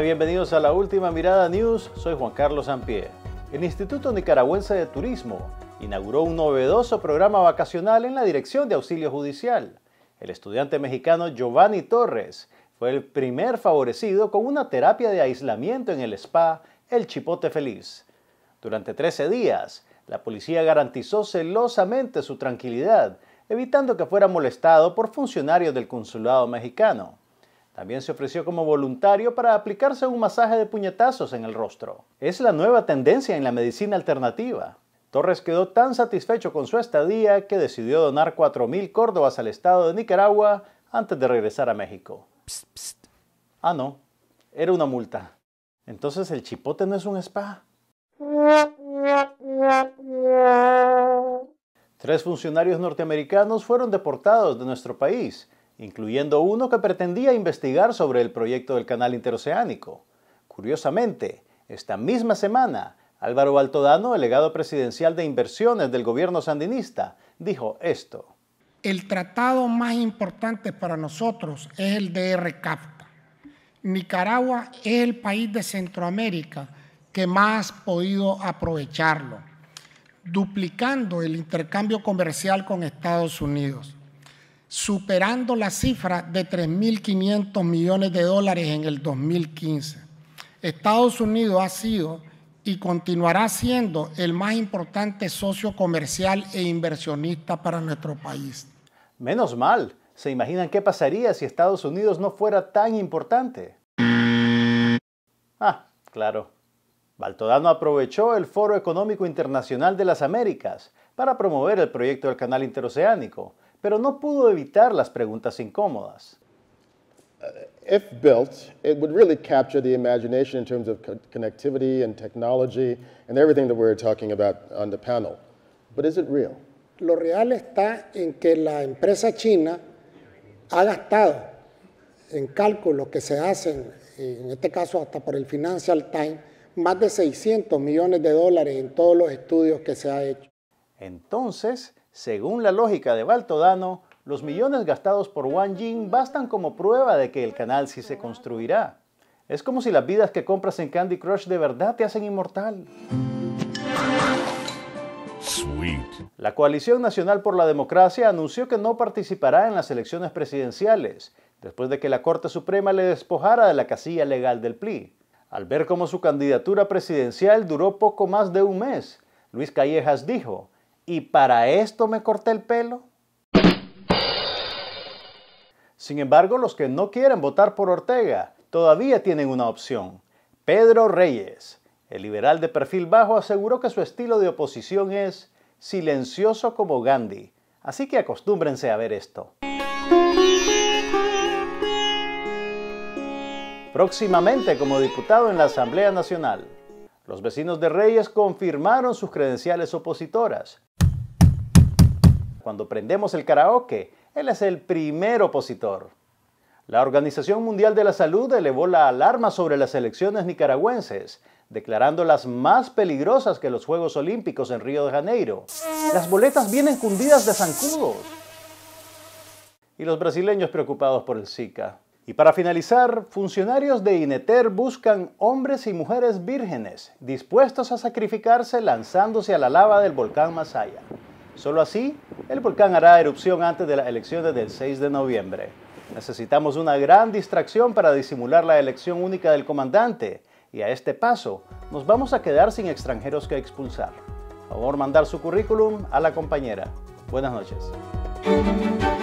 bienvenidos a la última mirada News. Soy Juan Carlos Ampie. El Instituto Nicaragüense de Turismo inauguró un novedoso programa vacacional en la Dirección de Auxilio Judicial. El estudiante mexicano Giovanni Torres fue el primer favorecido con una terapia de aislamiento en el spa El Chipote Feliz. Durante 13 días, la policía garantizó celosamente su tranquilidad, evitando que fuera molestado por funcionarios del consulado mexicano. También se ofreció como voluntario para aplicarse un masaje de puñetazos en el rostro. Es la nueva tendencia en la medicina alternativa. Torres quedó tan satisfecho con su estadía que decidió donar 4.000 córdobas al estado de Nicaragua antes de regresar a México. Psst, psst. Ah, no, era una multa. Entonces el chipote no es un spa. Tres funcionarios norteamericanos fueron deportados de nuestro país incluyendo uno que pretendía investigar sobre el proyecto del canal interoceánico. Curiosamente, esta misma semana, Álvaro Baltodano, delegado presidencial de inversiones del gobierno sandinista, dijo esto. El tratado más importante para nosotros es el de cafta Nicaragua es el país de Centroamérica que más ha podido aprovecharlo, duplicando el intercambio comercial con Estados Unidos superando la cifra de 3.500 millones de dólares en el 2015. Estados Unidos ha sido y continuará siendo el más importante socio comercial e inversionista para nuestro país. Menos mal. ¿Se imaginan qué pasaría si Estados Unidos no fuera tan importante? Ah, claro. Baltodano aprovechó el Foro Económico Internacional de las Américas para promover el proyecto del Canal Interoceánico, pero no pudo evitar las preguntas incómodas. If built, it would really capture the imagination in terms of connectivity and technology and everything that we're talking about on the panel. But is it real? Lo real está en que la empresa china ha gastado en cálculos que se hacen, en este caso hasta por el Financial Times, más de 600 millones de dólares en todos los estudios que se ha hecho. Entonces, según la lógica de Baltodano, los millones gastados por Wang Jing bastan como prueba de que el canal sí se construirá. Es como si las vidas que compras en Candy Crush de verdad te hacen inmortal. La Coalición Nacional por la Democracia anunció que no participará en las elecciones presidenciales, después de que la Corte Suprema le despojara de la casilla legal del PLI. Al ver cómo su candidatura presidencial duró poco más de un mes, Luis Callejas dijo, ¿Y para esto me corté el pelo? Sin embargo, los que no quieren votar por Ortega todavía tienen una opción. Pedro Reyes, el liberal de perfil bajo, aseguró que su estilo de oposición es silencioso como Gandhi. Así que acostúmbrense a ver esto. Próximamente como diputado en la Asamblea Nacional, los vecinos de Reyes confirmaron sus credenciales opositoras cuando prendemos el karaoke, él es el primer opositor. La Organización Mundial de la Salud elevó la alarma sobre las elecciones nicaragüenses, declarándolas más peligrosas que los Juegos Olímpicos en Río de Janeiro. Las boletas vienen cundidas de zancudos. Y los brasileños preocupados por el Zika. Y para finalizar, funcionarios de INETER buscan hombres y mujeres vírgenes dispuestos a sacrificarse lanzándose a la lava del volcán Masaya. Solo así el volcán hará erupción antes de las elecciones del 6 de noviembre. Necesitamos una gran distracción para disimular la elección única del comandante y a este paso nos vamos a quedar sin extranjeros que expulsar. Por favor mandar su currículum a la compañera. Buenas noches.